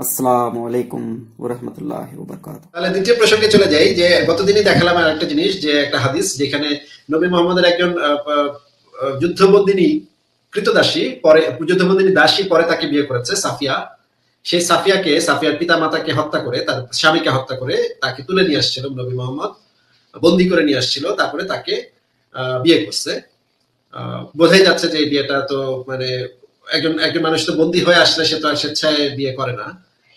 আলাইকুম তাহলে দ্বিতীয় প্রসঙ্গে চলে যাই যে গতদিনই দেখালাম আর একটা জিনিস যে একটা হাদিস যেখানে নবী মোহাম্মদের একজন যুদ্ধবন্দিনী কৃতদাসী পরে যুদ্ধবন্দিনী দাসী পরে তাকে বিয়ে করেছে সাফিয়া সেই সাফিয়াকে সাফিয়ার পিতা মাতাকে হত্যা করে তার স্বামীকে হত্যা করে তাকে তুলে নিয়ে আসছিল নবী মোহাম্মদ বন্দি করে নিয়ে আসছিল তারপরে তাকে বিয়ে করছে বোঝাই যাচ্ছে যে বিয়েটা তো মানে একজন একজন মানুষ তো বন্দী হয়ে আসলে সে তো আর স্বেচ্ছায় বিয়ে করে না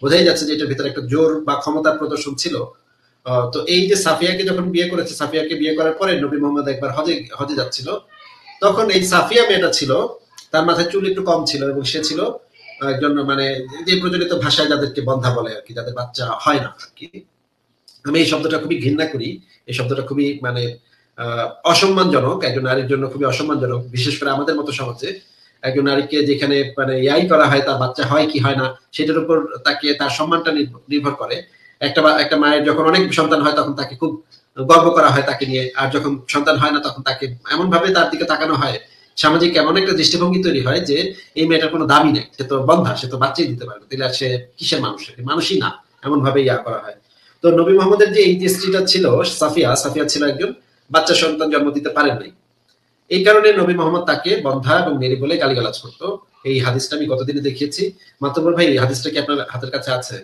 বোঝাই যাচ্ছে যে এটার ভিতরে একটা জোর বা ক্ষমতা প্রদর্শন ছিল তো এই যে সাফিয়াকে যখন বিয়ে করেছে সাফিয়াকে বিয়ে করার পরে নবী মোহাম্মদ একবার হজে হজে যাচ্ছিল তখন এই সাফিয়া মেয়েটা ছিল তার মাথায় চুল একটু কম ছিল এবং সে ছিল একজন মানে যে প্রচলিত ভাষায় যাদেরকে বন্ধা বলে আর কি যাদের বাচ্চা হয় না আর কি আমি এই শব্দটা খুবই ঘৃণা করি এই শব্দটা খুবই মানে আহ অসম্মানজনক একজন নারীর জন্য খুবই অসম্মানজনক বিশেষ করে আমাদের মতো সমাজে আহ একজন নারীকে যেখানে মানে ইয়াই করা হয় তার বাচ্চা হয় কি হয় না সেটার উপর তাকে তার সম্মানটা নির্ভর করে একটা একটা মায়ের যখন অনেক সন্তান হয় তখন তাকে খুব গর্ব করা হয় তাকে নিয়ে আর যখন সন্তান হয় না তখন তাকে এমন ভাবে তার দিকে তাকানো হয় সামাজিক এমন একটা দৃষ্টিভঙ্গি তৈরি হয় যে এই মেয়েটার কোনো দাবি নেই সে তো বন্ধা সে তো বাচ্চাই দিতে পারবে তাহলে সে কিসের মানুষ মানুষই না এমন ভাবে ইয়া করা হয় তো নবী মোহাম্মদের যে এই স্ত্রীটা ছিল সাফিয়া সাফিয়া ছিল একজন বাচ্চা সন্তান জন্ম দিতে পারেন নাই এই কারণে নবী মোহাম্মদ তাকে বন্ধা এবং মেরে বলে গালিগালাজ করতো এই হাদিসটা আমি গতদিনে দেখিয়েছি মাতবর ভাই এই হাদিসটা কি আপনার হাতের কাছে আছে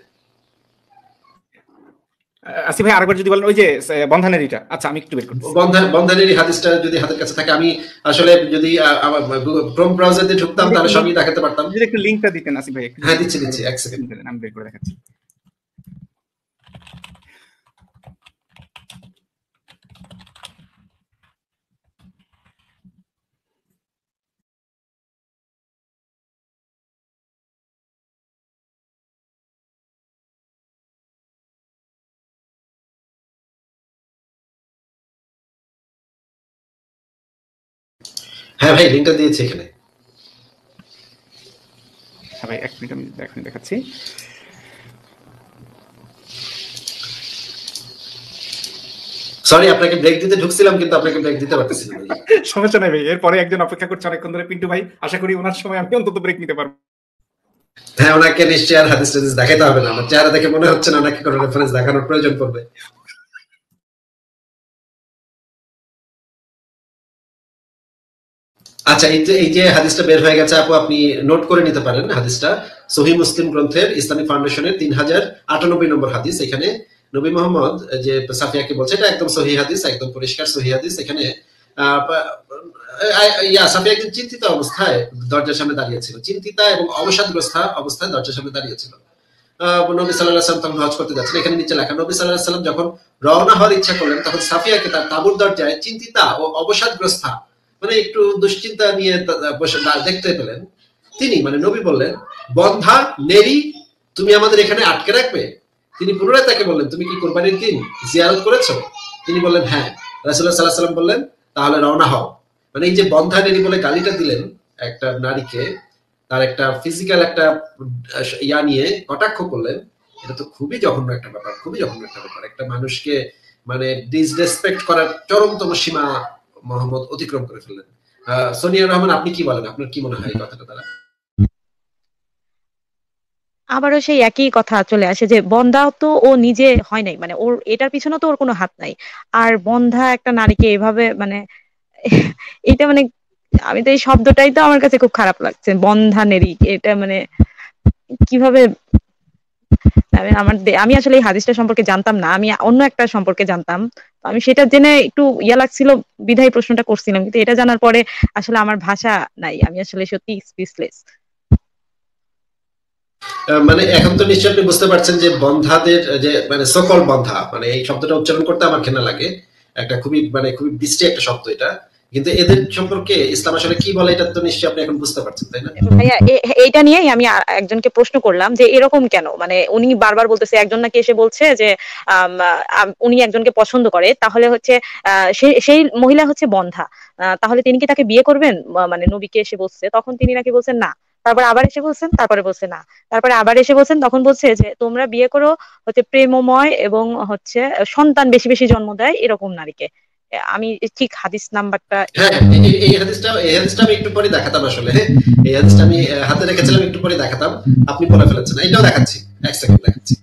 ভাই আরেকবার যদি বলেন ওই যে বন্ধানেরিটা আচ্ছা আমি একটু বের বন্ধানেরি হাদিসটা যদি হাতের কাছে থাকে আমি আসলে যদি ক্রোম ব্রাউজারে ঢুকতাম তাহলে সবই দেখাতে পারতাম যদি একটু লিংকটা দিতেন আসি ভাই হ্যাঁ দিচ্ছি দিচ্ছি এক সেকেন্ড আমি বের করে দেখাচ্ছি হ্যাঁ ভাই লিংকটা দিয়েছি এখানে হ্যাঁ ভাই এক মিনিট আমি এখন দেখাচ্ছি সরি আপনাকে ব্রেক দিতে ঢুকছিলাম কিন্তু আপনাকে ব্রেক দিতে পারতেছি না সমস্যা নাই ভাই এরপরে একজন অপেক্ষা করছে অনেকক্ষণ ধরে পিন্টু ভাই আশা করি ওনার সময় আমি অন্তত ব্রেক নিতে পারবো হ্যাঁ ওনাকে নিশ্চয়ই আর হাদিস টাদিস দেখাতে হবে না আমার চেহারা দেখে মনে হচ্ছে না ওনাকে কোনো রেফারেন্স দেখানোর প্রয়োজন পড়বে আচ্ছা এই যে এই যে হাদিসটা বের হয়ে গেছে আপু আপনি নোট করে নিতে পারেন হাদিসটা সহি মুসলিম গ্রন্থের ইসলামী ফাউন্ডেশনের তিন হাজার আটানব্বই নম্বর হাদিস এখানে নবী মোহাম্মদ যে সাফিয়াকে বলছে এটা একদম সহি হাদিস একদম পরিষ্কার সহি হাদিস এখানে সাফিয়া একজন চিন্তিত অবস্থায় দরজার সামনে দাঁড়িয়েছিল চিন্তিতা এবং অবসাদগ্রস্ত অবস্থায় দরজার সামনে দাঁড়িয়েছিল নবী সাল্লাহ সাল্লাম তখন হজ করতে যাচ্ছেন এখানে নিচে লেখা নবী সাল্লাহ সাল্লাম যখন রওনা হওয়ার ইচ্ছা করলেন তখন সাফিয়াকে তার তাবুর দরজায় চিন্তিতা ও অবসাদগ্রস্তা মানে একটু দুশ্চিন্তা নিয়ে বসে দেখতে পেলেন তিনি মানে নবী বললেন বন্ধা নেরি তুমি আমাদের এখানে আটকে রাখবে তিনি পুনরায় তাকে বললেন তুমি কি কোরবানির দিন জিয়ারত করেছো তিনি বললেন হ্যাঁ রাসুল্লাহ সাল্লাহ সাল্লাম বললেন তাহলে রওনা হও মানে এই যে বন্ধা নেরি বলে গালিটা দিলেন একটা নারীকে তার একটা ফিজিক্যাল একটা ইয়া নিয়ে কটাক্ষ করলেন এটা তো খুবই জঘন্য একটা ব্যাপার খুবই জঘন্য একটা ব্যাপার একটা মানুষকে মানে ডিসরেসপেক্ট করার চরমতম সীমা মোহাম্মদ অতিক্রম করে ফেললেন সোনিয়া রহমান আপনি কি বলেন আপনার কি মনে হয় এই কথাটা দ্বারা আবারও সেই একই কথা চলে আসে যে বন্ধা তো ও নিজে হয় নাই মানে ওর এটার পিছনে তো ওর কোনো হাত নাই আর বন্ধা একটা নারীকে এভাবে মানে এটা মানে আমি তো এই শব্দটাই তো আমার কাছে খুব খারাপ লাগছে বন্ধা নারী এটা মানে কিভাবে আমার আমি আসলে এই হাদিসটা সম্পর্কে জানতাম না আমি অন্য একটা সম্পর্কে জানতাম আমি সেটা জেনে একটু ইয়া লাগছিল বিধায় প্রশ্নটা করছিলাম কিন্তু এটা জানার পরে আসলে আমার ভাষা নাই আমি আসলে সত্যি স্পিচলেস মানে এখন তো নিশ্চয় আপনি বুঝতে পারছেন যে বন্ধাদের যে মানে সকল বন্ধা মানে এই শব্দটা উচ্চারণ করতে আমার ঘেনা লাগে একটা খুবই মানে খুবই বিশ্রী একটা শব্দ এটা কিন্তু এদের সম্পর্কে ইসলাম আসলে কি বলে এটা তো নিশ্চয়ই আপনি এখন বুঝতে পারছেন তাই না ভাইয়া নিয়েই আমি একজনকে প্রশ্ন করলাম যে এরকম কেন মানে উনি বারবার বলতেছে একজন নাকি এসে বলছে যে উনি একজনকে পছন্দ করে তাহলে হচ্ছে সেই মহিলা হচ্ছে বন্ধা তাহলে তিনি কি তাকে বিয়ে করবেন মানে নবীকে এসে বসছে তখন তিনি নাকি বলছেন না তারপর আবার এসে বলছেন তারপরে বলছে না তারপরে আবার এসে বলছেন তখন বলছে যে তোমরা বিয়ে করো হচ্ছে প্রেমময় এবং হচ্ছে সন্তান বেশি বেশি জন্ম দেয় এরকম নারীকে আমি ঠিক হাদিস নাম্বারটা হ্যাঁ, এই হাদিসটা এই হাদিসটা আমি একটু পরে দেখাতাম আসলে হ্যাঁ? এই হাদিসটা আমি হাতে রেখেছিলাম একটু পরে দেখাতাম আপনি পড়ে ফেলেছেন এটাও দেখাচ্ছি এক সেকেন্ড দেখাচ্ছি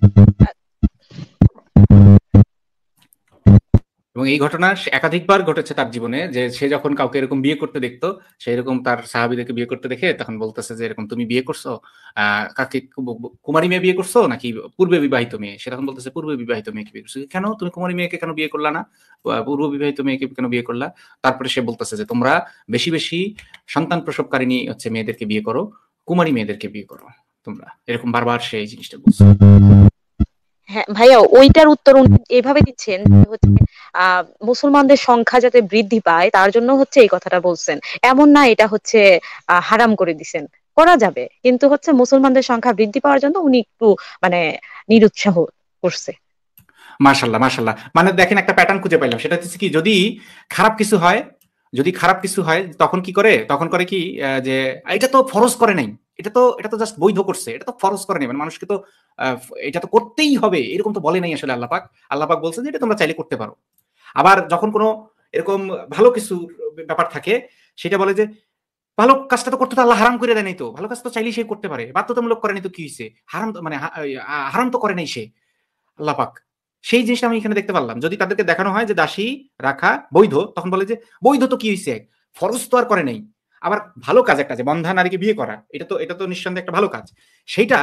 এবং এই ঘটনা একাধিকবার ঘটেছে তার জীবনে যে সে যখন কাউকে এরকম বিয়ে করতে দেখতো সে এরকম তার সাহাবিদেরকে বিয়ে করতে দেখে তখন বলতেছে যে এরকম তুমি বিয়ে করছো কাকে কুমারী মেয়ে বিয়ে করছো নাকি পূর্বে বিবাহিত মেয়ে সে তখন বলতেছে পূর্বে বিবাহিত মেয়েকে বিয়ে করছো কেন তুমি কুমারী মেয়েকে কেন বিয়ে করলা না পূর্ব বিবাহিত মেয়েকে কেন বিয়ে করলা তারপরে সে বলতেছে যে তোমরা বেশি বেশি সন্তান প্রসবকারিনী হচ্ছে মেয়েদেরকে বিয়ে করো কুমারী মেয়েদেরকে বিয়ে করো তোমরা এরকম বারবার সে এই জিনিসটা বলছো হ্যাঁ ভাইয়া ওইটার উত্তর এভাবে দিচ্ছেন হচ্ছে মুসলমানদের সংখ্যা যাতে বৃদ্ধি পায় তার জন্য হচ্ছে এই কথাটা বলছেন এমন না এটা হচ্ছে হারাম করে দিছেন করা যাবে কিন্তু হচ্ছে মুসলমানদের সংখ্যা বৃদ্ধি পাওয়ার জন্য উনি একটু মানে নিরুৎসাহ করছে মার্শাল্লাহ মাশাল্লাহ মানে দেখেন একটা প্যাটার্ন খুঁজে পাইলাম সেটা হচ্ছে কি যদি খারাপ কিছু হয় যদি খারাপ কিছু হয় তখন কি করে তখন করে কি যে এটা তো ফরজ করে নাই এটা তো এটা তো জাস্ট বৈধ করছে এটা তো ফরজ করে নেবেন মানুষকে তো এটা তো করতেই হবে এরকম তো বলে নাই আসলে আল্লাপাক আল্লাপাক বলছে যে এটা তোমরা চাইলে করতে পারো আবার যখন কোনো এরকম ভালো কিছু ব্যাপার থাকে সেটা বলে যে ভালো কাজটা তো করতে তো আল্লাহ হারাম করে দেয় নাই তো ভালো কাজ তো চাইলেই সে করতে পারে বাধ্যতামূলক করে নাই তো কি হয়েছে হারাম মানে হারাম তো করে নাই সে আল্লাপাক সেই জিনিসটা আমি এখানে দেখতে পারলাম যদি তাদেরকে দেখানো হয় যে দাসী রাখা বৈধ তখন বলে যে বৈধ তো কি হয়েছে ফরজ তো আর করে নাই আবার ভালো কাজ একটা আছে বন্ধা নারীকে বিয়ে করা এটা তো এটা তো নিঃসন্দেহে একটা ভালো কাজ সেটা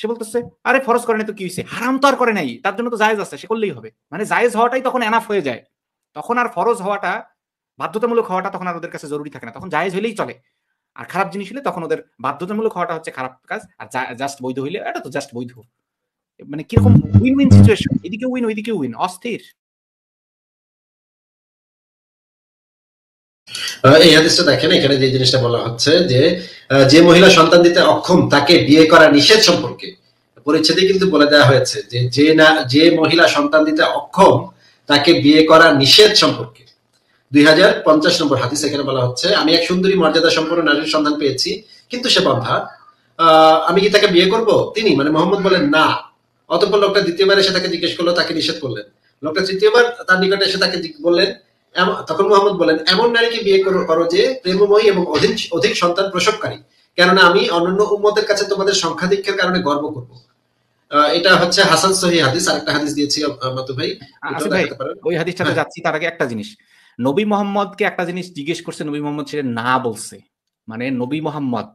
সে বলতেছে আরে ফরজ করে নাই তো কি হয়েছে হারাম তো আর করে নাই তার জন্য তো জায়েজ আছে সে করলেই হবে মানে জায়েজ হওয়াটাই তখন এনাফ হয়ে যায় তখন আর ফরজ হওয়াটা বাধ্যতামূলক হওয়াটা তখন আর ওদের কাছে জরুরি থাকে না তখন জায়েজ হলেই চলে আর খারাপ জিনিস হলে তখন ওদের বাধ্যতামূলক হওয়াটা হচ্ছে খারাপ কাজ আর জাস্ট বৈধ হইলে এটা তো জাস্ট বৈধ মানে কিরকম উইন উইন সিচুয়েশন এদিকে উইন ওইদিকে উইন অস্থির এই হাদিসটা দেখেন এখানে যে জিনিসটা বলা হচ্ছে যে যে মহিলা সন্তান দিতে অক্ষম তাকে বিয়ে করা নিষেধ সম্পর্কে পরিচ্ছেদে কিন্তু বলে দেওয়া হয়েছে যে যে না যে মহিলা সন্তান দিতে অক্ষম তাকে বিয়ে করা নিষেধ সম্পর্কে দুই হাজার পঞ্চাশ নম্বর হাদিস এখানে বলা হচ্ছে আমি এক সুন্দরী মর্যাদা সম্পন্ন নারীর সন্ধান পেয়েছি কিন্তু সে বন্ধা আমি কি তাকে বিয়ে করব তিনি মানে মোহাম্মদ বলেন না অতঃপর লোকটা দ্বিতীয়বার এসে তাকে জিজ্ঞেস করলো তাকে নিষেধ করলেন লোকটা তৃতীয়বার তার নিকটে এসে তাকে বললেন তখন মোহাম্মদ বলেন এমন নারীকে বিয়ে করো যে প্রেমময়ী এবং অধিক অধিক সন্তান প্রসবকারী কেননা আমি অন্যান্য উম্মতের কাছে তোমাদের সংখ্যাধিক্যের কারণে গর্ব করব এটা হচ্ছে হাসান সহি হাদিস আরেকটা হাদিস দিয়েছি মাতু ভাই ওই হাদিসটাতে হ্যাঁ। যাচ্ছি তার আগে একটা জিনিস নবী মোহাম্মদকে একটা জিনিস জিজ্ঞেস করছে নবী মোহাম্মদ সেটা না বলছে মানে নবী মোহাম্মদ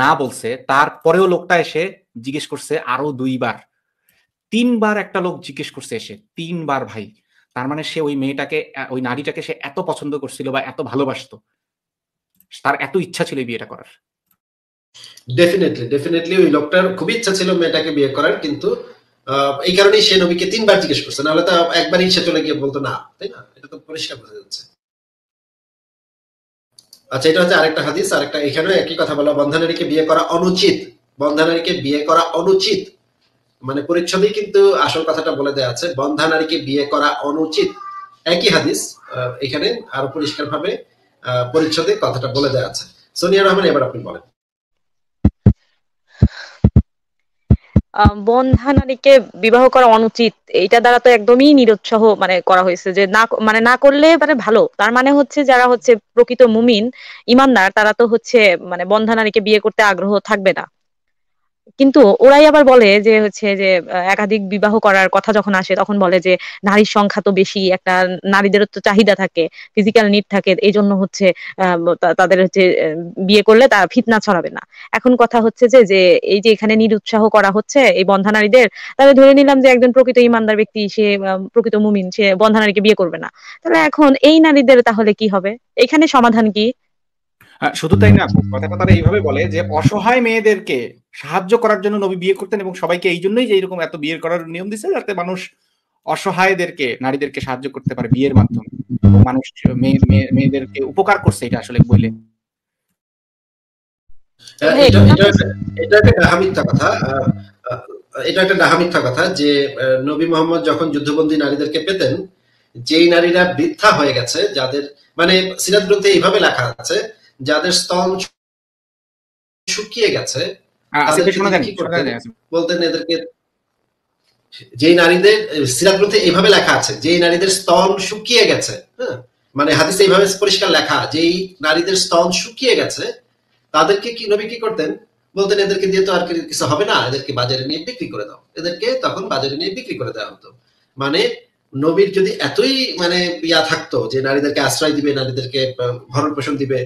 না বলছে তারপরেও লোকটা এসে জিজ্ঞেস করছে আরো দুইবার তিনবার একটা লোক জিজ্ঞেস করছে এসে তিনবার ভাই তার মানে সে ওই মেয়েটাকে ওই নারীটাকে সে এত পছন্দ করছিল বা এত ভালোবাসত তার এত ইচ্ছা ছিল বিয়েটা করার ডেফিনেটলি ডেফিনেটলি ওই লোকটার ইচ্ছা ছিল মেয়েটাকে বিয়ে করার কিন্তু এই কারণেই সে নবীকে তিনবার জিজ্ঞেস করছে নাহলে তো একবারই সে চলে গিয়ে বলতো না তাই না এটা তো পরিষ্কার বোঝা যাচ্ছে আচ্ছা এটা হচ্ছে আরেকটা হাদিস আরেকটা এখানে একই কথা বলা নারীকে বিয়ে করা অনুচিত নারীকে বিয়ে করা অনুচিত মানে পরিচ্ছদেই কিন্তু আসল কথাটা বলে দেওয়া আছে বন্ধা নারীকে বিয়ে করা অনুচিত একই হাদিস এখানে আরো পরিষ্কার ভাবে পরিচ্ছদে কথাটা বলে দেওয়া আছে সোনিয়া রহমান এবার আপনি বলেন বন্ধা নারীকে বিবাহ করা অনুচিত এটা দ্বারা তো একদমই নিরুৎসাহ মানে করা হয়েছে যে না মানে না করলে মানে ভালো তার মানে হচ্ছে যারা হচ্ছে প্রকৃত মুমিন ইমানদার তারা তো হচ্ছে মানে বন্ধা নারীকে বিয়ে করতে আগ্রহ থাকবে না কিন্তু ওরাই আবার বলে যে হচ্ছে যে একাধিক বিবাহ করার কথা যখন আসে তখন বলে যে নারীর সংখ্যা তো বেশি একটা নারীদের তো চাহিদা থাকে ফিজিক্যাল নিড থাকে এই জন্য হচ্ছে তাদের হচ্ছে বিয়ে করলে তারা ফিতনা ছড়াবে না এখন কথা হচ্ছে যে যে এই যে এখানে নিরুৎসাহ করা হচ্ছে এই বন্ধানারীদের তাহলে ধরে নিলাম যে একজন প্রকৃত ইমানদার ব্যক্তি সে প্রকৃত মুমিন সে বন্ধানারীকে বিয়ে করবে না তাহলে এখন এই নারীদের তাহলে কি হবে এখানে সমাধান কি শুধু তাই না কথাটা তারা এইভাবে বলে যে অসহায় মেয়েদেরকে সাহায্য করার জন্য নবী বিয়ে করতেন এবং সবাইকে এই জন্যই যে এরকম এত বিয়ে করার নিয়ম দিচ্ছে যাতে মানুষ অসহায়দেরকে নারীদেরকে সাহায্য করতে পারে বিয়ের মাধ্যমে মানুষ মেয়েদেরকে উপকার করছে এটা আসলে বলে হ্যাঁ, এটা একটা ডাহা কথা এটা একটা ডাহা কথা যে নবী মোহাম্মদ যখন যুদ্ধবন্দী নারীদেরকে পেতেন যেই নারীরা বৃদ্ধা হয়ে গেছে যাদের মানে সিরাজ গ্রন্থে এইভাবে লেখা আছে যাদের স্তন শুকিয়ে গেছে হ্যাঁ, বলতেন এদেরকে যে নারীদের সিরাত গ্রন্থে এইভাবে লেখা আছে যে নারীদের স্তন শুকিয়ে গেছে হ্যাঁ? মানে হাদিসে এইভাবে পরিষ্কার লেখা যেই নারীদের স্তন শুকিয়ে গেছে তাদেরকে কি নবী কি করতেন বলতেন এদেরকে দিয়ে তো আর কিছু হবে না এদেরকে বাজারে নিয়ে বিক্রি করে দাও এদেরকে তখন বাজারে নিয়ে বিক্রি করে দেওয়া হতো মানে নবীর যদি এতই মানে ইয়া থাকতো যে নারীদেরকে আশ্রয় দিবে নারীদেরকে ভরণ পোষণ দিবে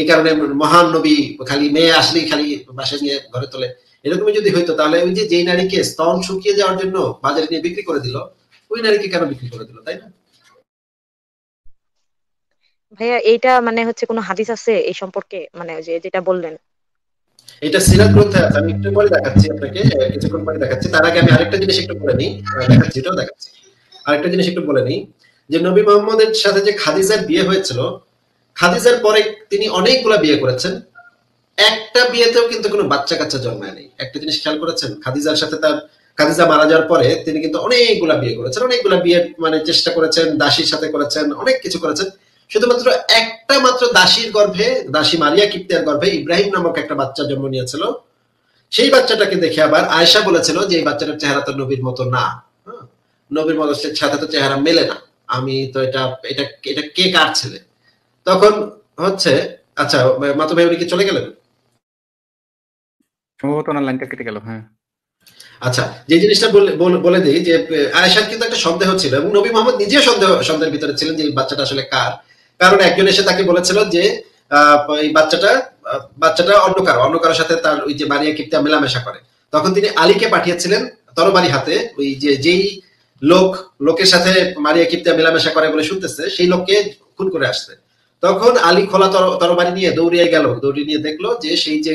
এই কারণে মহান নবী খালি মেয়ে আসলেই খালি বাসায় নিয়ে ঘরে তোলে এরকমই যদি হইতো তাহলে ওই যে নারীকে স্তন শুকিয়ে যাওয়ার জন্য বাজারে নিয়ে বিক্রি করে দিল ওই নারীকে কেন বিক্রি করে দিল তাই না ভাইয়া এইটা মানে হচ্ছে কোনো হাদিস আছে এই সম্পর্কে মানে যে যেটা বললেন এটা সিরাত গ্রন্থে আছে আমি একটু পরে দেখাচ্ছি আপনাকে কিছুক্ষণ পরে দেখাচ্ছি তার আগে আমি আরেকটা জিনিস একটু বলে নিই দেখাচ্ছি এটাও দেখাচ্ছি আরেকটা জিনিস একটু বলে নিই যে নবী মোহাম্মদের সাথে যে খাদিজার বিয়ে হয়েছিল খাদিজার পরে তিনি অনেকগুলা বিয়ে করেছেন একটা বিয়েতেও কিন্তু কোনো বাচ্চা কাচ্চা জন্মায় নেই একটা জিনিস খেয়াল করেছেন খাদিজার সাথে তার খাদিজা মারা যাওয়ার পরে তিনি কিন্তু অনেকগুলা বিয়ে করেছেন অনেকগুলা বিয়ে মানে চেষ্টা করেছেন দাসীর সাথে করেছেন অনেক কিছু করেছেন শুধুমাত্র একটা মাত্র দাসীর গর্ভে দাসী মারিয়া কিপ্তিয়ার গর্ভে ইব্রাহিম নামক একটা বাচ্চা জন্ম নিয়েছিল সেই বাচ্চাটাকে দেখে আবার আয়সা বলেছিল যে এই বাচ্চাটার চেহারা তো নবীর মতো না হ্যাঁ? নবীর মতো সাথে তো চেহারা মেলে না আমি তো এটা এটা এটা কে কার ছেলে তখন হচ্ছে আচ্ছা মাতু ভাই উনি কি চলে গেলেন সম্ভবত ওনার লাইনটা কেটে গেল হ্যাঁ আচ্ছা যে জিনিসটা বলে দিই যে আয়েশার কিন্তু একটা সন্দেহ ছিল এবং নবী মোহাম্মদ সন্দেহ সন্দেহের ভিতরে ছিলেন যে বাচ্চাটা আসলে কার কারণ একজন এসে তাকে বলেছিল যে এই বাচ্চাটা বাচ্চাটা অন্য কারো অন্য কারোর সাথে তার ওই যে মারিয়া কিপ্তা মেলামেশা করে তখন তিনি আলীকে পাঠিয়েছিলেন তরবারি হাতে ওই যে যেই লোক লোকের সাথে মারিয়া কিপ্তা মেলামেশা করে বলে শুনতেছে সেই লোককে খুন করে আসতে তখন আলী খোলা তরবারি নিয়ে দৌড়িয়ে গেল দৌড়িয়ে নিয়ে দেখলো যে সেই যে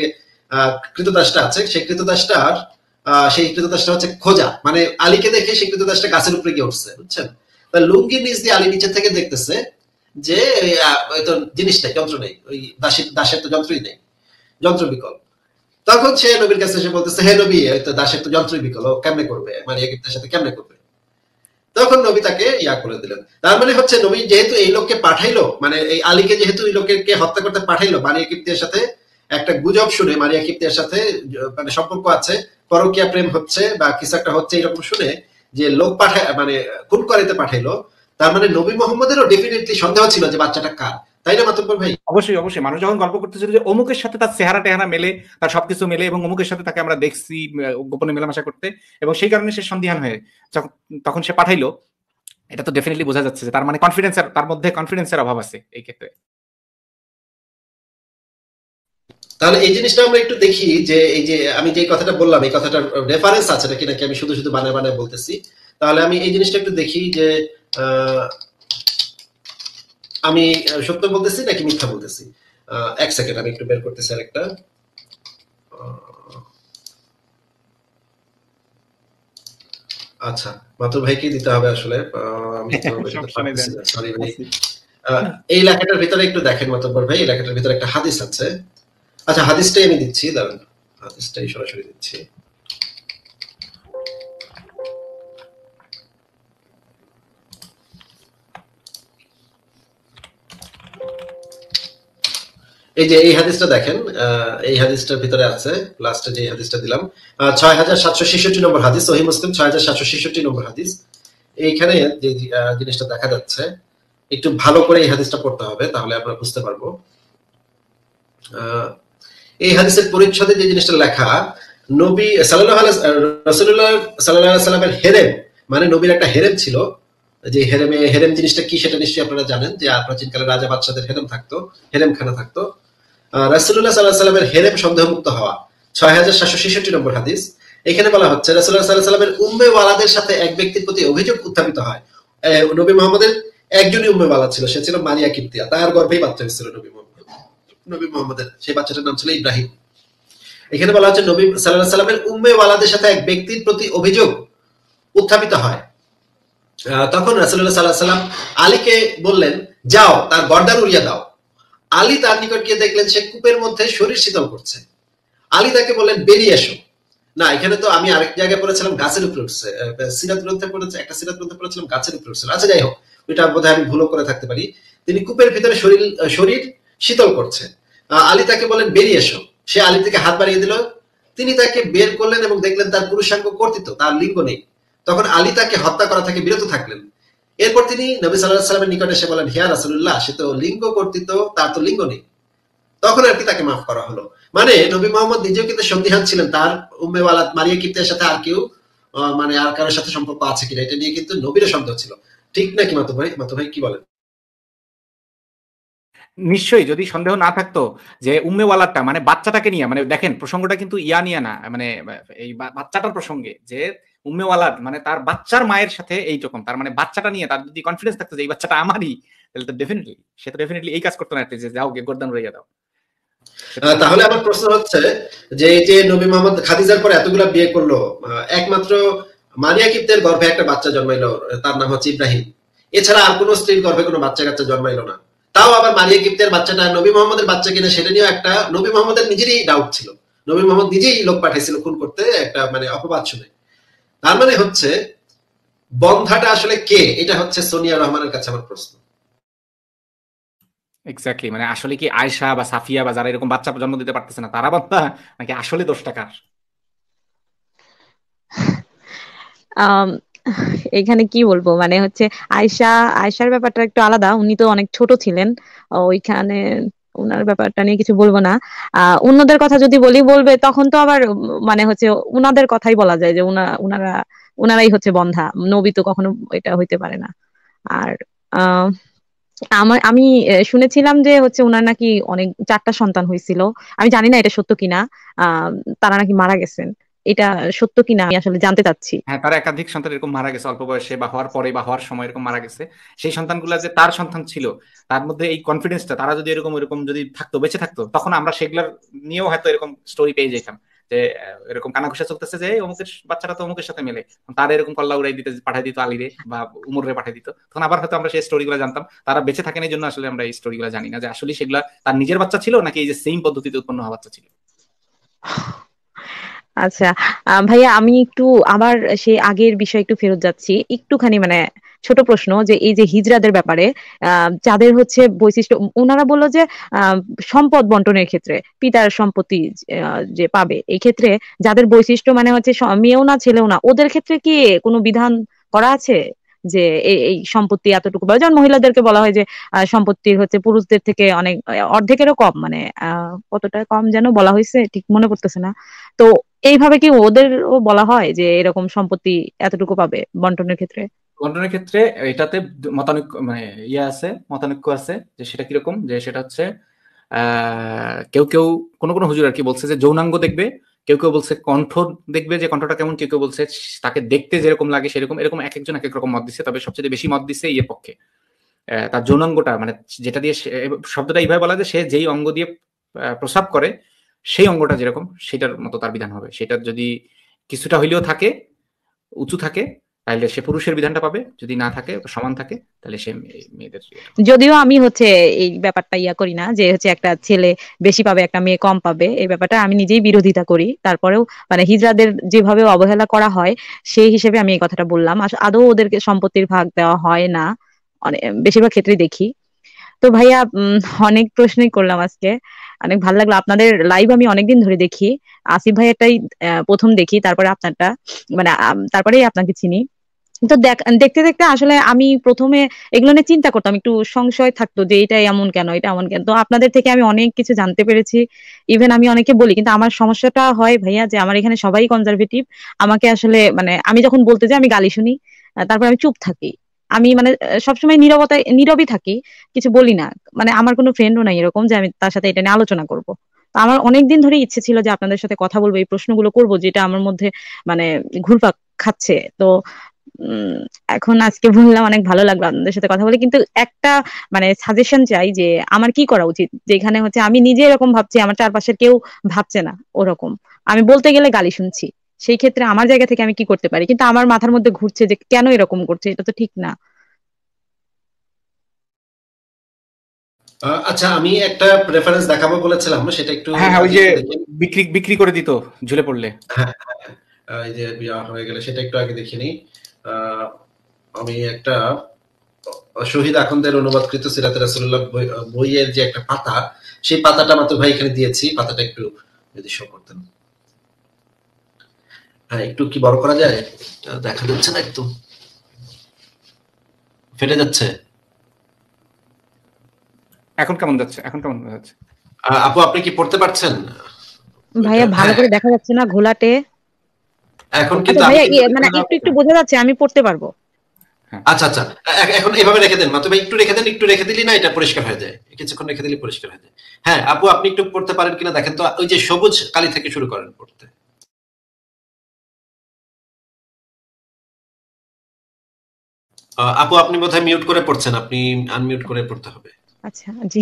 কৃতদাসটা আছে সেই কৃতদাসটার সেই কৃতদাসটা হচ্ছে খোঁজা মানে আলীকে দেখে সেই কৃতদাসটা গাছের উপরে গিয়ে উঠছে বুঝছেন তা লুঙ্গি নিজ দিয়ে আলী নিচে থেকে দেখতেছে যে তো জিনিস যন্ত্র নেই ওই দাসের দাসের তো যন্ত্রই নেই যন্ত্র বিকল তখন সে নবীর কাছে এসে বলতেছে হে নবী তো দাসের তো যন্ত্রই বিকল ও কেমনে করবে মানে এগিপ্তের সাথে কেমনে করবে তখন নবী তাকে ইয়া করে দিলেন তার মানে হচ্ছে নবী যেহেতু এই লোককে পাঠাইলো মানে এই আলীকে যেহেতু এই লোককে হত্যা করতে পাঠাইলো মারিয়া কিপ্তিয়ার সাথে একটা গুজব শুনে মারিয়া কিপ্তিয়ার সাথে মানে সম্পর্ক আছে পরকিয়া প্রেম হচ্ছে বা কিছু একটা হচ্ছে এরকম শুনে যে লোক পাঠায় মানে খুন করাইতে পাঠাইলো তার মানে নবী মোহাম্মদেরও ডেফিনেটলি সন্দেহ ছিল যে বাচ্চাটা কার তাই না মাতব্বর ভাই অবশ্যই অবশ্যই মানুষ যখন গল্প করতেছিল যে অমুকের সাথে তার চেহারা টেহারা মেলে তার সবকিছু মেলে এবং অমুকের সাথে তাকে আমরা দেখছি গোপনে মেলামেশা করতে এবং সেই কারণে সে সন্দিহান হয়ে তখন সে পাঠাইলো এটা তো ডেফিনেটলি বোঝা যাচ্ছে যে তার মানে কনফিডেন্স তার মধ্যে কনফিডেন্সের অভাব আছে এই ক্ষেত্রে তাহলে এই জিনিসটা আমরা একটু দেখি যে এই যে আমি যে কথাটা বললাম এই কথাটার রেফারেন্স আছে নাকি নাকি আমি শুধু শুধু বানায় বানায় বলতেছি তাহলে আমি এই জিনিসটা একটু দেখি যে আমি সত্য বলতেছি নাকি মিথ্যা বলতেছি এক সেকেন্ড আমি একটু বের করতেছি আর একটা আচ্ছা মাতুর ভাইকে দিতে হবে আসলে এই লেখাটার ভিতরে একটু দেখেন মাতুব্বর ভাই এই লেখাটার ভিতরে একটা হাদিস আছে আচ্ছা হাদিসটাই আমি দিচ্ছি দাঁড়ান হাদিসটাই সরাসরি দিচ্ছি এই যে এই হাদিসটা দেখেন এই হাদিসটার ভিতরে আছে লাস্টে যে হাদিসটা দিলাম ছয় হাজার সাতশো ছেষট্টি নম্বর হাদিস সহি মুসলিম ছয় হাজার সাতশো ছেষট্টি নম্বর হাদিস এইখানে যে জিনিসটা দেখা যাচ্ছে একটু ভালো করে এই হাদিসটা পড়তে হবে তাহলে আমরা বুঝতে পারবো এই হাদিসের পরিচ্ছদে যে জিনিসটা লেখা নবী সাল্লাহ রসুল্লাহ সাল্লাহ সাল্লামের হেরেম মানে নবীর একটা হেরেম ছিল যে হেরেমে হেরেম জিনিসটা কি সেটা নিশ্চয়ই আপনারা জানেন যে প্রাচীনকালে রাজা বাচ্চাদের হেরেম থাকতো হেরেম খানা থাকতো রাসুল্লাহ সাল্লাহ সাল্লামের হেরেম সন্দেহমুক্ত হওয়া ছয় হাজার সাতশো ছেষট্টি নম্বর হাদিস এখানে বলা হচ্ছে রাসুল্লাহ সাল্লাহ সাল্লামের উম্মে ওয়ালাদের সাথে এক ব্যক্তির প্রতি অভিযোগ উত্থাপিত হয় নবী মোহাম্মদের একজনই উম্মে ওয়ালা ছিল সে ছিল মারিয়া কিপ্তিয়া তার গর্ভেই বাচ্চা হয়েছিল নবী মোহাম্মদ নবী মোহাম্মদের সেই বাচ্চাটার নাম ছিল ইব্রাহিম এখানে বলা হচ্ছে নবী সাল্লাহ সাল্লামের উম্মে ওয়ালাদের সাথে এক ব্যক্তির প্রতি অভিযোগ উত্থাপিত হয় তখন রাসুল্লাহ সাল্লাহ সাল্লাম আলীকে বললেন যাও তার গর্দান উড়িয়ে দাও আলী তার নিকট গিয়ে দেখলেন সে কূপের মধ্যে শরীর শীতল করছে আলী তাকে বললেন বেরিয়ে এসো না এখানে তো আমি আরেক জায়গায় পড়েছিলাম গাছের উপরে উঠছে সিরাত গ্রন্থে পড়েছে একটা সিরাত গ্রন্থে পড়েছিলাম গাছের উপরে উঠছিল আচ্ছা যাই হোক ওইটা বোধহয় আমি ভুলও করে থাকতে পারি তিনি কূপের ভিতরে শরীর শরীর শীতল করছে আলী তাকে বলেন বেরিয়ে এসো সে আলী থেকে হাত বাড়িয়ে দিল তিনি তাকে বের করলেন এবং দেখলেন তার পুরুষাঙ্গ কর্তৃত্ব তার লিঙ্গ নেই তখন আলী তাকে হত্যা করা থেকে বিরত থাকলেন এরপর তিনি নবী সাল্লাহ সাল্লামের নিকটে এসে বলেন হিয়া রাসুল্লাহ সে তো লিঙ্গ কর্তৃত তার তো লিঙ্গ নেই তখন আর কি তাকে মাফ করা হলো মানে নবী মোহাম্মদ নিজেও কিন্তু সন্দিহান ছিলেন তার উম্মেওয়ালাত মারিয়া কিপ্তের সাথে আর কেউ মানে আর কারোর সাথে সম্পর্ক আছে কিনা এটা নিয়ে কিন্তু নবীর সন্দেহ ছিল ঠিক নাকি মাতো ভাই মাতো ভাই কি বলেন নিশ্চয়ই যদি সন্দেহ না থাকতো যে উম্মে ওয়ালাটা মানে বাচ্চাটাকে নিয়ে মানে দেখেন প্রসঙ্গটা কিন্তু ইয়া নিয়ে না মানে এই বাচ্চাটার প্রসঙ্গে যে উম্মে মানে তার বাচ্চার মায়ের সাথে এইরকম তার মানে বাচ্চাটা নিয়ে তার যদি কনফিডেন্স থাকতো যে এই বাচ্চাটা আমারই তাহলে তো ডেফিনেটলি সে তো ডেফিনেটলি এই কাজ করতো না যে যাও গে গোরদান রইয়া দাও তাহলে আমার প্রশ্ন হচ্ছে যে এই যে নবী মোহাম্মদ খাদিজার পরে এতগুলো বিয়ে করলো একমাত্র মারিয়া কিপ্তের গর্ভে একটা বাচ্চা জন্মাইলো তার নাম হচ্ছে ইব্রাহিম এছাড়া আর কোন স্ত্রীর গর্ভে কোনো বাচ্চা কাচ্চা জন্মাইলো না তাও আবার মারিয়া কিপ্তের বাচ্চাটা নবী মোহাম্মদের বাচ্চা কিনা সেটা নিয়েও একটা নবী মোহাম্মদের নিজেরই ডাউট ছিল নবী মোহাম্মদ নিজেই লোক পাঠাইছিল খুন করতে একটা মানে অপবাদ শুনে তার মানে হচ্ছে বন্ধাটা আসলে কে এটা হচ্ছে সোনিয়া রহমানের কাছে আমার প্রশ্ন এক্স্যাক্টলি মানে আসলে কি বা সাফিয়া বা যারা এরকম বাচ্চা জন্ম দিতে পারতেছে না তারা বন্ধা নাকি আসলে দোষ টাকার এখানে কি বলবো মানে হচ্ছে আয়সা আয়সার ব্যাপারটা একটু আলাদা উনি তো অনেক ছোট ছিলেন ওইখানে ওনার ব্যাপারটা নিয়ে কিছু বলবো না অন্যদের কথা যদি বলি বলবে তখন তো আবার মানে হচ্ছে উনাদের কথাই বলা যায় যে উনা উনারা উনারাই হচ্ছে বন্ধা নবী তো কখনো এটা হইতে পারে না আর আমার আমি শুনেছিলাম যে হচ্ছে ওনার নাকি অনেক চারটা সন্তান হয়েছিল আমি জানি না এটা সত্য কিনা আহ তারা নাকি মারা গেছেন এটা সত্য কিনা আমি আসলে জানতে চাচ্ছি হ্যাঁ তার একাধিক সন্তান এরকম মারা গেছে অল্প বয়সে বা হওয়ার পরে বা হওয়ার সময় এরকম মারা গেছে সেই সন্তানগুলো যে তার সন্তান ছিল তার মধ্যে এই কনফিডেন্সটা তারা যদি এরকম এরকম যদি থাকতো বেঁচে থাকতো তখন আমরা সেগুলোর নিয়েও হয়তো এরকম স্টোরি পেয়ে যেতাম যে এরকম কানাঘুষা চলতেছে যে অমুকের বাচ্চারা তো অমুকের সাথে মেলে তারা এরকম কল্লা উড়াই দিতে পাঠিয়ে দিত আলিরে বা উমরে পাঠিয়ে দিত তখন আবার হয়তো আমরা সেই গুলো জানতাম তারা বেঁচে থাকেন এই জন্য আসলে আমরা এই স্টোরিগুলো জানি না যে আসলে সেগুলা তার নিজের বাচ্চা ছিল নাকি এই যে সেম পদ্ধতিতে উৎপন্ন হওয়া বাচ্চা ছিল আচ্ছা ভাইয়া আমি একটু আবার সেই আগের বিষয়ে একটু ফেরত যাচ্ছি একটুখানি মানে ছোট প্রশ্ন যে এই যে হিজরাদের ব্যাপারে যাদের হচ্ছে বৈশিষ্ট্য ওনারা বললো যে সম্পদ বন্টনের ক্ষেত্রে পিতার সম্পত্তি যে পাবে এই ক্ষেত্রে যাদের বৈশিষ্ট্য মানে হচ্ছে মেয়েও না ছেলেও না ওদের ক্ষেত্রে কি কোনো বিধান করা আছে যে এই সম্পত্তি এতটুকু বা যেমন মহিলাদেরকে বলা হয় যে সম্পত্তির হচ্ছে পুরুষদের থেকে অনেক অর্ধেকেরও কম মানে কতটা কম যেন বলা হয়েছে ঠিক মনে করতেছে না তো এইভাবে কি ওদেরও বলা হয় যে এরকম সম্পত্তি এতটুকু পাবে বন্টনের ক্ষেত্রে বন্টনের ক্ষেত্রে এটাতে মতানৈক্য মানে ইয়ে আছে মতানৈক্য আছে যে সেটা কিরকম যে সেটা হচ্ছে কেউ কেউ কোনো কোনো হুজুর আর কি বলছে যে যৌনাঙ্গ দেখবে কেউ কেউ বলছে কণ্ঠ দেখবে যে কণ্ঠটা কেমন কেউ কেউ বলছে তাকে দেখতে যেরকম লাগে সেরকম এরকম এক একজন এক এক রকম মত দিচ্ছে তবে সবচেয়ে বেশি মত দিচ্ছে ইয়ে পক্ষে তার যৌনাঙ্গটা মানে যেটা দিয়ে শব্দটা এইভাবে বলা যে সে যেই অঙ্গ দিয়ে প্রস্রাব করে সেই অঙ্গটা যেরকম সেটার মতো তার বিধান হবে সেটা যদি কিছুটা হইলেও থাকে উঁচু থাকে তাহলে সে পুরুষের বিধানটা পাবে যদি না থাকে সমান থাকে তাহলে সে মেয়েদের ইয়ে যদিও আমি হচ্ছে এই ব্যাপারটা ইয়া করি না যে হচ্ছে একটা ছেলে বেশি পাবে একটা মেয়ে কম পাবে এই ব্যাপারটা আমি নিজেই বিরোধিতা করি তারপরেও মানে হিজড়াদের যেভাবে অবহেলা করা হয় সেই হিসেবে আমি এই কথাটা বললাম আদৌ ওদেরকে সম্পত্তির ভাগ দেওয়া হয় না অনেক মানে বেশিরভাগ ক্ষেত্রে দেখি তো ভাইয়া অনেক প্রশ্নই করলাম আজকে অনেক ভালো লাগলো আপনাদের লাইভ আমি অনেকদিন ধরে দেখি আসিফ ভাইয়াটাই প্রথম দেখি তারপরে আপনারটা মানে তারপরেই আপনাকে চিনি তো দেখতে দেখতে আসলে আমি প্রথমে এগুলো নিয়ে চিন্তা করতাম একটু সংশয় থাকতো যে এটা এমন কেন এটা এমন কেন তো আপনাদের থেকে আমি অনেক কিছু জানতে পেরেছি ইভেন আমি অনেকে বলি কিন্তু আমার সমস্যাটা হয় ভাইয়া যে আমার এখানে সবাই কনজারভেটিভ আমাকে আসলে মানে আমি যখন বলতে যাই আমি গালি শুনি তারপর আমি চুপ থাকি আমি মানে সবসময় নিরবতায় নীরবই থাকি কিছু বলি না মানে আমার কোনো ফ্রেন্ডও নাই এরকম যে আমি তার সাথে এটা নিয়ে আলোচনা করবো তো আমার অনেকদিন ধরে ইচ্ছে ছিল যে আপনাদের সাথে কথা বলবো এই প্রশ্নগুলো করবো যেটা আমার মধ্যে মানে ঘুরপাক খাচ্ছে তো এখন আজকে বললাম অনেক ভালো লাগলো আপনাদের সাথে কথা বলে কিন্তু একটা মানে সাজেশন চাই যে আমার কি করা উচিত যেখানে হচ্ছে আমি নিজে এরকম ভাবছি আমার চারপাশের কেউ ভাবছে না ওরকম আমি বলতে গেলে গালি শুনছি সেই ক্ষেত্রে আমার জায়গা থেকে আমি কি করতে পারি কিন্তু আমার মাথার মধ্যে ঘুরছে যে কেন এরকম করছে এটা তো ঠিক না আচ্ছা আমি একটা প্রেফারেন্স দেখাবো বলেছিলাম সেটা একটু হ্যাঁ, হ্যাঁ ওই যে বিক্রি বিক্রি করে দিত ঝুলে পড়লে হ্যাঁ, হ্যাঁ, হ্যাঁ হয়ে গেলে সেটা একটু আগে দেখিনি আমি একটা শহীদ আখন্দের অনুবাদকৃত সিরাত রাসুল্লাহ বইয়ের যে একটা পাতা সেই পাতাটা আমার ভাই এখানে দিয়েছি পাতাটা একটু যদি শো করতেন হ্যাঁ একটু কি বড় করা যায় দেখা যাচ্ছে না একটু ফেটে যাচ্ছে এখন কেমন যাচ্ছে এখন কেমন যাচ্ছে আপু আপনি কি পড়তে পারছেন ভাইয়া ভালো হ্যাঁ। করে দেখা যাচ্ছে না ঘোলাটে এখন আচ্ছা, কি ইয়ে, মানে একটু একটু বোঝা যাচ্ছে আমি পড়তে পারবো হ্যাঁ। আচ্ছা আচ্ছা এখন এভাবে রেখে দেন মাতুবা একটু রেখে দেন একটু রেখে দিলি না এটা পরিষ্কার হয়ে যায় কিছুক্ষণ রেখে দিলে পরিষ্কার হয়ে যায় হ্যাঁ আপু আপনি একটু পড়তে পারেন কিনা দেখেন তো ওই যে সবুজ কালি থেকে শুরু করেন পড়তে আপু আপনি বোধহয় মিউট করে পড়ছেন আপনি আনমিউট করে পড়তে হবে আচ্ছা জি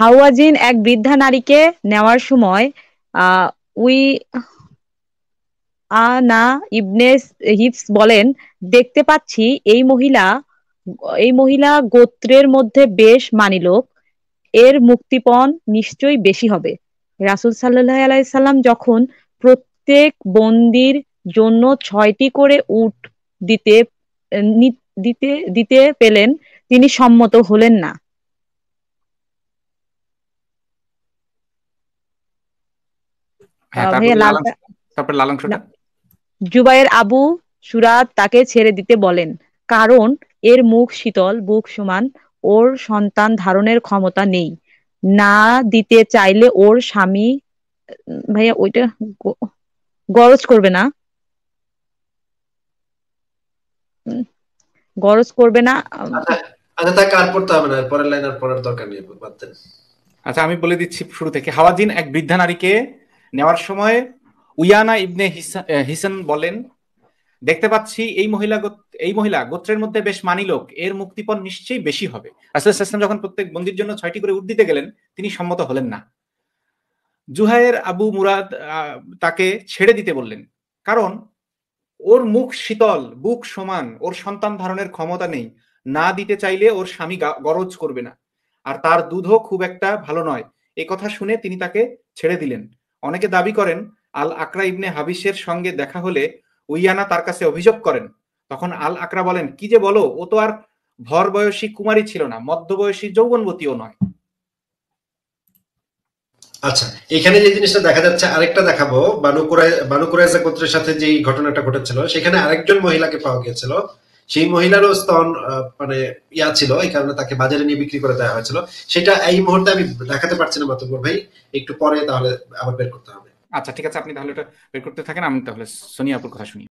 হাওয়াজিন এক বৃদ্ধা নারীকে নেওয়ার সময় আহ উই আনা ইবনে হিফস বলেন দেখতে পাচ্ছি এই মহিলা এই মহিলা গোত্রের মধ্যে বেশ মানি লোক এর মুক্তিপণ নিশ্চয়ই বেশি হবে রাসুল সাল্লাহ আলাইসাল্লাম যখন প্রত্যেক বন্দির জন্য ছয়টি করে উঠ দিতে দিতে দিতে পেলেন তিনি সম্মত হলেন না হ্যাঁ, তারপর লালংসটা জুবাইয়ের আবু সুরাত তাকে ছেড়ে দিতে বলেন কারণ এর মুখ শীতল বুক সমান ওর সন্তান ধারণের ক্ষমতা নেই না দিতে চাইলে ওর স্বামী ভাইয়া ওইটা গরজ করবে না গরজ করবে না আচ্ছা, আচ্ছা তাকে আর পড়তে হবে না পরের লাইন আর পড়ার দরকার নেই আচ্ছা আমি বলে দিচ্ছি শুরু থেকে হাওয়াজিন এক বৃদ্ধা নারীকে নেওয়ার সময় উয়ানা ইবনে হিসান বলেন দেখতে পাচ্ছি এই মহিলা এই মহিলা গোত্রের মধ্যে বেশ মানি লোক এর মুক্তিপণ নিশ্চয়ই বেশি হবে আসলাম যখন প্রত্যেক বন্দির জন্য ছয়টি করে উঠ দিতে গেলেন তিনি সম্মত হলেন না জুহায়ের আবু মুরাদ তাকে ছেড়ে দিতে বললেন কারণ ওর মুখ শীতল বুক সমান ওর সন্তান ধারণের ক্ষমতা নেই না দিতে চাইলে ওর স্বামী গরজ করবে না আর তার দুধও খুব একটা ভালো নয় এ কথা শুনে তিনি তাকে ছেড়ে দিলেন অনেকে দাবি করেন আল আকরা ইবনে হাবিসের সঙ্গে দেখা হলে উইয়ানা তার কাছে অভিযোগ করেন তখন আল আকরা বলেন কি যে বলো ও তো আর ভর বয়সী কুমারী ছিল না মধ্যবয়সী যৌবনবতীও নয় আচ্ছা এখানে যে জিনিসটা দেখা যাচ্ছে আরেকটা দেখাবো বানু গোত্রের সাথে যে ঘটনাটা ঘটেছিল সেখানে আরেকজন মহিলাকে পাওয়া গিয়েছিল সেই মহিলারও স্তন মানে ইয়া ছিল এই কারণে তাকে বাজারে নিয়ে বিক্রি করে দেওয়া হয়েছিল সেটা এই মুহূর্তে আমি দেখাতে পারছি না মাতবর ভাই একটু পরে তাহলে আবার বের করতে হবে আচ্ছা ঠিক আছে আপনি তাহলে ওটা বের করতে থাকেন আমি তাহলে সোনিয়া আপুর কথা শুনি